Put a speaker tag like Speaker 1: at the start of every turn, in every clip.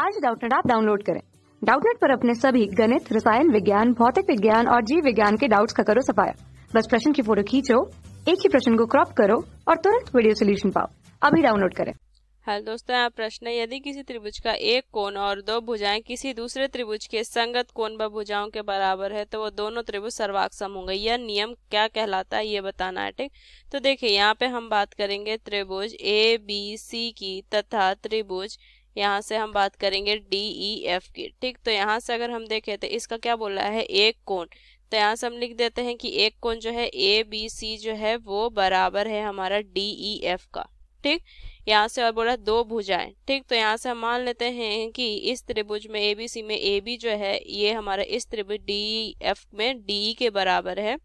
Speaker 1: आज डाउटनेट आप डाउनलोड करें डाउटनेट पर अपने सभी गणित रसायन विज्ञान भौतिक विज्ञान और जीव विज्ञान के डाउट्स का करो सफाया बस प्रश्न की फोटो खींचो एक ही प्रश्न को क्रॉप करो और तुरंत वीडियो सोल्यूशन पाओ अभी डाउनलोड करें
Speaker 2: हेलो दोस्तों यहाँ प्रश्न यदि किसी त्रिभुज का एक कोण और दो भुजाएं किसी दूसरे त्रिभुज के संगत कोण व भुजाओं के बराबर है तो वो दोनों त्रिभुज सर्वाक्षम होंगे यह नियम क्या कहलाता है ये बताना है ठीक तो देखिए यहाँ पे हम बात करेंगे त्रिभुज ए बी सी की तथा त्रिभुज यहाँ से हम बात करेंगे डी ई एफ की ठीक तो यहाँ से अगर हम देखें तो इसका क्या बोला है एक कोण तो यहाँ से हम लिख देते हैं कि एक कोण जो है ए बी सी जो है वो बराबर है हमारा डी ई एफ का ठीक यहाँ से और बोला दो भुजाएं ठीक तो यहाँ से हम मान लेते हैं कि इस त्रिभुज में ए बी सी में ए बी जो है ये हमारा इस त्रिभुज डी एफ e, में डी e के बराबर है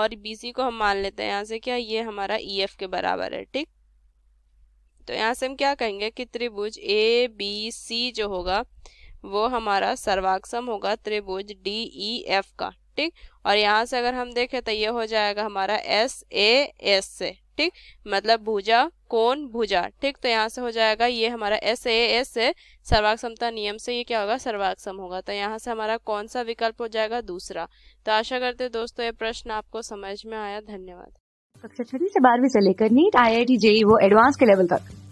Speaker 2: और बी सी को हम मान लेते हैं यहाँ से क्या ये हमारा ई e, एफ के बराबर है ठीक तो यहाँ से हम क्या कहेंगे कि त्रिभुज ए बी सी जो होगा वो हमारा सर्वाक्षम होगा त्रिभुज डी ई एफ का ठीक और यहाँ से अगर हम देखें तो ये हो जाएगा हमारा एस ए एस से ठीक मतलब भुजा कोण भुजा ठीक तो यहाँ से हो जाएगा ये हमारा एस ए एस से सर्वाक्षमता नियम से ये क्या होगा सर्वाक्षम होगा तो यहाँ से हमारा कौन सा विकल्प हो जाएगा दूसरा तो आशा करते दोस्तों ये प्रश्न आपको समझ में आया धन्यवाद
Speaker 1: कक्षा छठी से बारहवीं से लेकर NEET I I T JEE वो एडवांस के लेवल तक